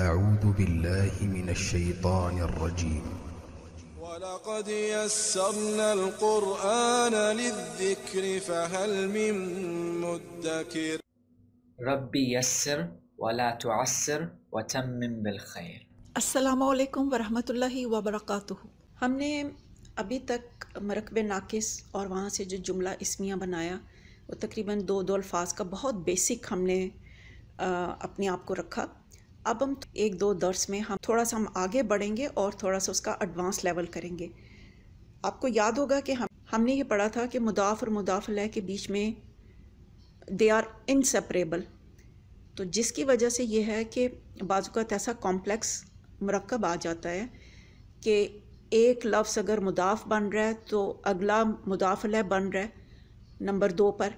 أعوذ بالله من الشيطان الرجيم ولقد يسرنا القرآن للذكر فهل من مدكر ربي يسر ولا تعسر وتمم بالخير अस्सलाम वालेकुम वरहमतुल्लाहि वबरकातुहु हमने अभी तक मरकब नाकिस और वहाँ से जो जुमला इसमिया बनाया वो तकरीबन दो दो अल्फाज का बहुत बेसिक हमने आ, अपने आप को रखा अब हम एक दो दर्स में हम थोड़ा सा हम आगे बढ़ेंगे और थोड़ा सा उसका एडवांस लेवल करेंगे आपको याद होगा कि हम हमने ये पढ़ा था कि मुदाफ़ और मुदाफ़ल के बीच में दे आर इनसेपरेबल तो जिसकी वजह से यह है कि बाजू का ऐसा कॉम्प्लेक्स मरकब आ जाता है कि एक लफ्स अगर मुदाफ़ बन रहा है तो अगला मुदाफ़ल बन रहा है नंबर दो पर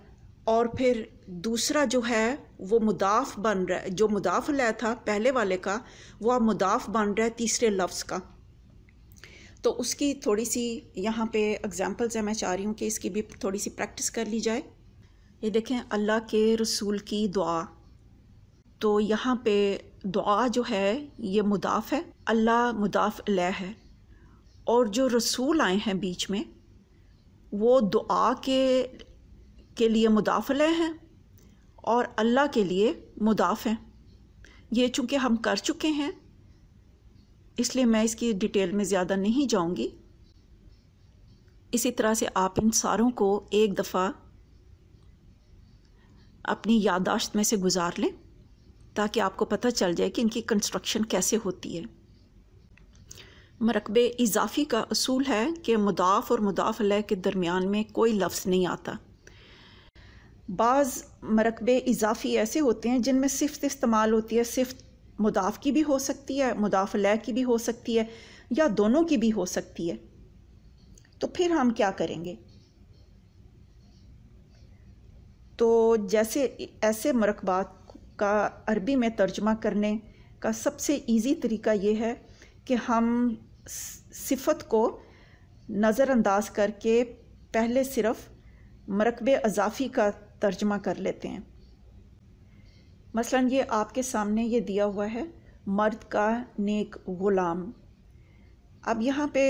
और फिर दूसरा जो है वो मुदाफ बन रहा है जो मुदाफ लै था पहले वाले का वो अब मुदाफ बन रहा है तीसरे लफ्ज़ का तो उसकी थोड़ी सी यहाँ पे एग्जांपल्स हैं मैं चाह रही हूँ कि इसकी भी थोड़ी सी प्रैक्टिस कर ली जाए ये देखें अल्लाह के रसूल की दुआ तो यहाँ पे दुआ जो है ये मुदाफ है अल्लाह मुदाफ लय है और जो रसूल आए हैं बीच में वो दुआ के के लिए मुदाफले हैं और अल्लाह के लिए मुदाफ़ हैं ये चूँकि हम कर चुके हैं इसलिए मैं इसकी डिटेल में ज़्यादा नहीं जाऊँगी इसी तरह से आप इन सारों को एक दफ़ा अपनी यादाश्त में से गुजार लें ताकि आपको पता चल जाए कि इनकी कंस्ट्रक्शन कैसे होती है मरकब इजाफ़ी का असूल है कि मुदाफ़ और मुदाफ़ल के दरमियान में कोई लफ्ज़ नहीं आता बाज़ मरकबे इजाफ़ी ऐसे होते हैं जिनमें सिफ्त इस्तेमाल होती है सिफ्त मुदाफ़ की भी हो सकती है मुदाफ़ लह की भी हो सकती है या दोनों की भी हो सकती है तो फिर हम क्या करेंगे तो जैसे ऐसे मरकबात का अरबी में तर्जमा करने का सबसे इजी तरीका ये है कि हम सिफत को नज़रअंदाज करके पहले सिर्फ़ मरकब अजाफ़ी का तर्जमा कर लेते हैं मसलन ये आपके सामने ये दिया हुआ है मर्द का नेक ग़ुलाम अब यहाँ पे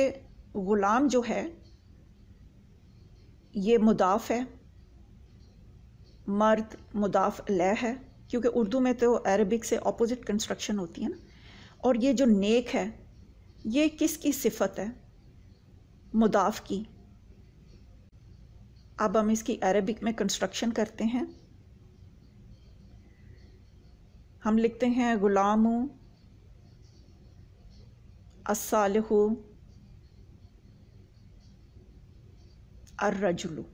ग़ुलाम जो है ये मुदाफ़ है मर्द मुदाफ़ लह है क्योंकि उर्दू में तो अरबिक से अपोज़िट कंस्ट्रक्शन होती है ना और ये जो नेक है ये किसकी सिफत है मुदाफ़ की अब हम इसकी अरेबिक में कंस्ट्रक्शन करते हैं हम लिखते हैं ग़ुलाम असालह अर्रजुलू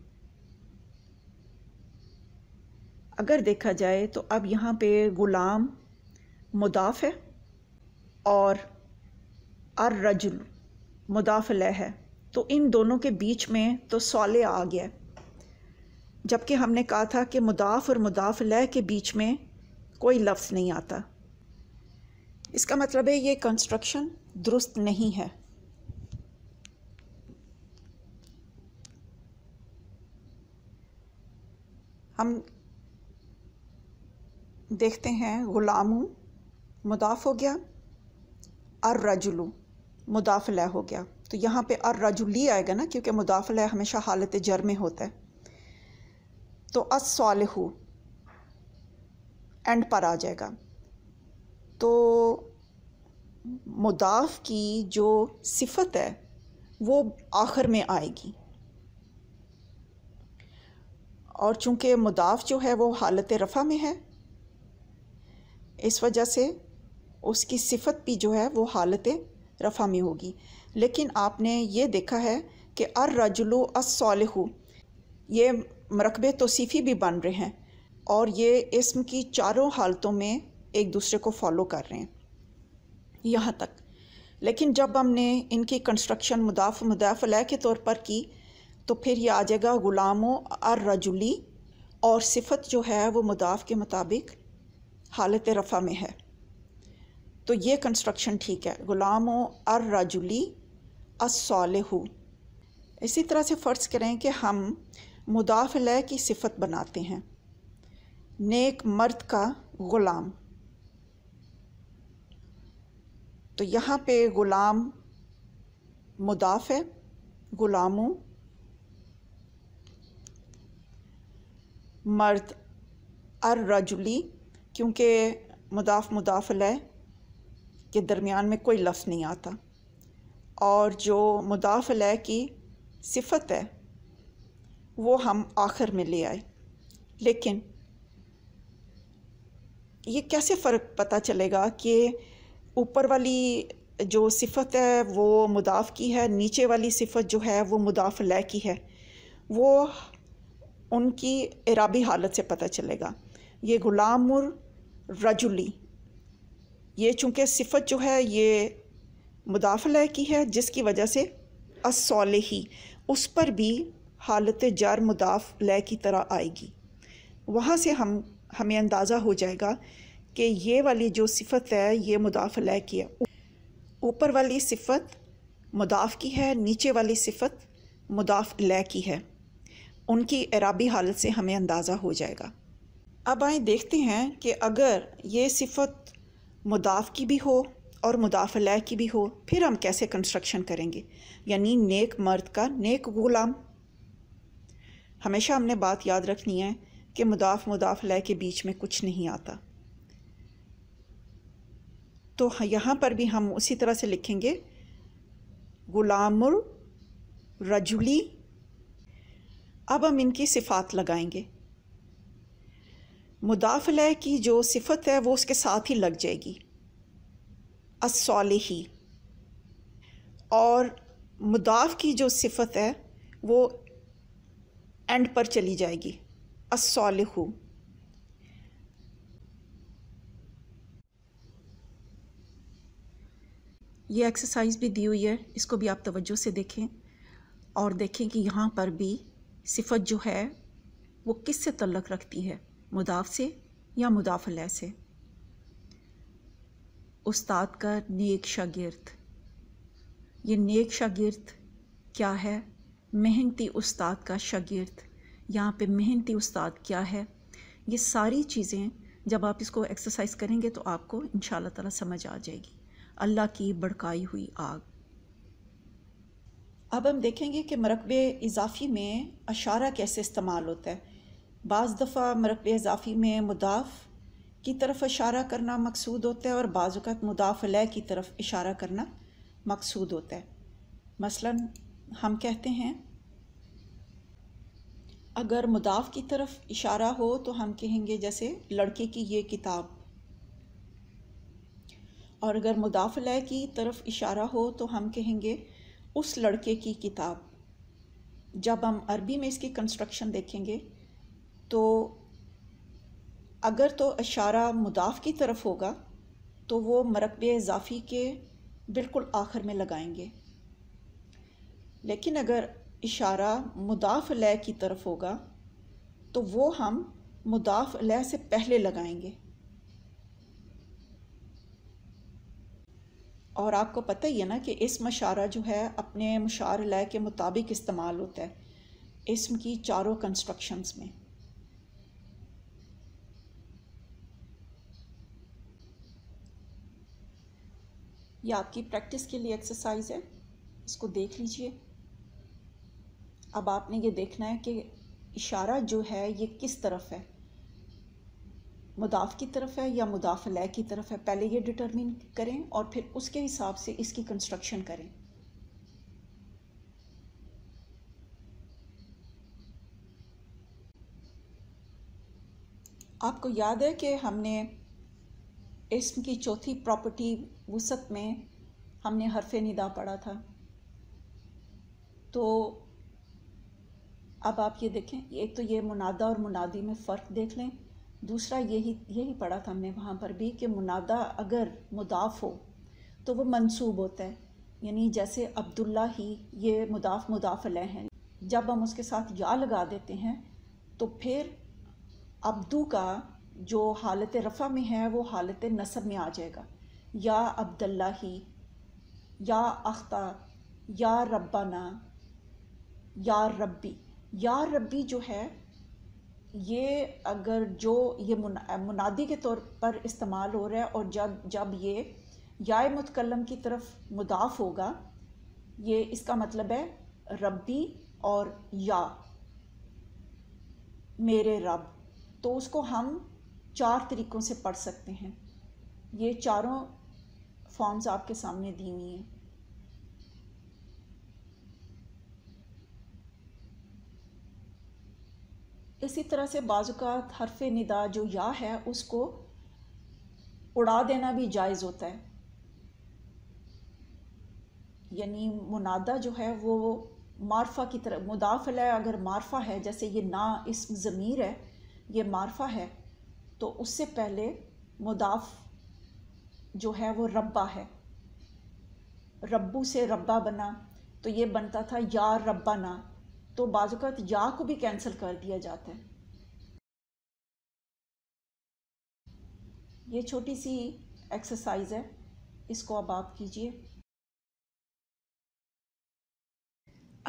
अगर देखा जाए तो अब यहाँ पे ग़ुलाम मुदाफ़ है और मुदाफ लह है तो इन दोनों के बीच में तो सौले आ गया जबकि हमने कहा था कि मुदाफ़ और मुदाफ़ लह के बीच में कोई लफ्ज़ नहीं आता इसका मतलब है ये कंस्ट्रक्शन दुरुस्त नहीं है हम देखते हैं ग़ुलामू मुदाफ़ हो गया अर रजुलू मुदाफ़ला हो गया तो यहाँ पे अर रजुली आएगा ना क्योंकि मुदाफल हमेशा हालत जर में होता है तो असलहू एंड पर आ जाएगा तो मुदाफ की जो सिफत है वो आखिर में आएगी और चूंकि मुदाफ जो है वो हालत रफ़ा में है इस वजह से उसकी सिफत भी जो है वो हालत रफ़ा में होगी लेकिन आपने ये देखा है कि अर रजलू असलहू ये मरकबे तोसीफ़ी भी बन रहे हैं और ये इसम की चारों हालतों में एक दूसरे को फॉलो कर रहे हैं यहाँ तक लेकिन जब हमने इनकी कंस्ट्रक्शन मुदाफ मुदाफ के तौर पर की तो फिर यह आ जाएगा ग़ुलामों अर रजुली और सिफत जो है वो मुदाफ के मुताबिक हालत रफ़ा में है तो ये कंस्ट्रक्शन ठीक है ग़ुलामों अर रजुली असलहू इसी तरह से फ़र्ज़ करें कि हम मुदाफ़िल की सिफत बनाते हैं नेक मर्द का ग़ुलाम तो यहाँ पे ग़ुलाम मुदाफ़ ग़ुलामों मर्द अर रजुली क्योंकि मुदाफ़ मुदाफ़ल के दरमियान में कोई लफ्ज़ नहीं आता और जो मुदाफिल की सिफत है वो हम आखिर में ले आए लेकिन ये कैसे फ़र्क पता चलेगा कि ऊपर वाली जो सिफत है वो मुदाफ़ की है नीचे वाली सिफत जो है वो मुदाफ़ लय की है वो उनकी इराबी हालत से पता चलेगा ये गुलामुर रजुली ये चूँकि सिफत जो है ये मुदाफ़ लय की है जिसकी वजह से असोल ही उस पर भी हालत जार मुदाफ लय की तरह आएगी वहाँ से हम हमें अंदाज़ा हो जाएगा कि ये वाली जो सिफत है ये मुदाफ लय की है ऊपर वाली सिफत मुदाफ की है नीचे वाली सिफत मुदाफ लय की है उनकी एराबी हालत से हमें अंदाज़ा हो जाएगा अब आए देखते हैं कि अगर ये सिफत मुदाफ की भी हो और लय की भी हो फिर हम कैसे कंस्ट्रक्शन करेंगे यानी नेक मर्द का नेक ग़ुलाम हमेशा हमने बात याद रखनी है कि मुदाफ मुदाफ लय के बीच में कुछ नहीं आता तो यहाँ पर भी हम उसी तरह से लिखेंगे गुलामुर रजुली अब हम इनकी सिफ़ात लगाएंगे मुदाफलह की जो सिफत है वो उसके साथ ही लग जाएगी ही और मुदाफ की जो सिफत है वो एंड पर चली जाएगी असलहू ये एक्सरसाइज भी दी हुई है इसको भी आप तवज्जो से देखें और देखें कि यहाँ पर भी सिफत जो है वो किस से तल्लक रखती है मुदाफ से या मुदाफल से उस्ताद का नेक शागिर्द ये नेक शागिर्द क्या है मेहनती उस्ताद का शागिर्द यहाँ पे मेहनती उस्ताद क्या है ये सारी चीज़ें जब आप इसको एक्सरसाइज करेंगे तो आपको इन ताला समझ आ जाएगी अल्लाह की भड़काई हुई आग अब हम देखेंगे कि मरकब इजाफ़ी में अशारा कैसे इस्तेमाल होता है बाज़ दफ़ा मरकब इजाफ़ी में मुदाफ़ की तरफ इशारा करना मकसूद होता है और बाज़ात मुदाफ़ की तरफ इशारा करना मकसूद होता है मसला हम कहते हैं अगर मुदाफ की तरफ इशारा हो तो हम कहेंगे जैसे लड़के की ये किताब और अगर मुदाफिला की तरफ इशारा हो तो हम कहेंगे उस लड़के की किताब जब हम अरबी में इसकी कंस्ट्रक्शन देखेंगे तो अगर तो इशारा मुदाफ की तरफ होगा तो वो मरकब इजाफ़ी के बिल्कुल आखिर में लगाएंगे लेकिन अगर इशारा मुदाफ़ लय की तरफ होगा तो वो हम मुदाफ़ लय से पहले लगाएंगे और आपको पता ही है ना कि इसम मशारा जो है अपने मुशार लह के मुताबिक इस्तेमाल होता है इसम की चारों कंस्ट्रक्शंस में यह आपकी प्रैक्टिस के लिए एक्सरसाइज है इसको देख लीजिए अब आपने ये देखना है कि इशारा जो है ये किस तरफ है मुदाफ़ की तरफ है या मुदाफ़ लय की तरफ है पहले ये डिटरमिन करें और फिर उसके हिसाब से इसकी कंस्ट्रक्शन करें आपको याद है कि हमने इसम की चौथी प्रॉपर्टी वसत में हमने हरफ निदा पढ़ा था तो अब आप ये देखें एक तो ये मुनादा और मुनादी में फ़र्क देख लें दूसरा यही यही पढ़ा था हमने वहाँ पर भी कि मुनादा अगर मुदाफ़ हो तो वो मंसूब होता है यानी जैसे अब्दुल्ला ही ये मुदाफ़ मुदाफल हैं जब हम उसके साथ या लगा देते हैं तो फिर अब्दू का जो हालत रफ़ा में है वो हालत नसब में आ जाएगा या अब्दुल्ला ही या अख्ता या रब्बाना या रब्बी या रब्बी जो है ये अगर जो ये मुना मुनादी के तौर पर इस्तेमाल हो रहा है और जब जब ये या मुतकलम की तरफ मुदाफ होगा ये इसका मतलब है रब्बी और या मेरे रब तो उसको हम चार तरीक़ों से पढ़ सकते हैं ये चारों फॉर्म्स आपके सामने दी हुई हैं इसी तरह से बाजू का हरफ निदा जो या है उसको उड़ा देना भी जायज़ होता है यानी मुनादा जो है वो मारफा की तरह मुदाफल है अगर मारफा है जैसे ये ना इस ज़मीर है ये मारफा है तो उससे पहले मुदाफ जो है वो रब्बा है रब्बू से रब्बा बना तो ये बनता था या रब्बा ना तो बाजुकात या को भी कैंसिल कर दिया जाता है ये छोटी सी एक्सरसाइज है इसको अब आप कीजिए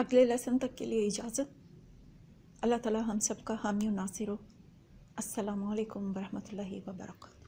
अगले लेसन तक के लिए इजाज़त अल्लाह ताला हम सब का हामी नासिर हो असलकम वरहमल वर्का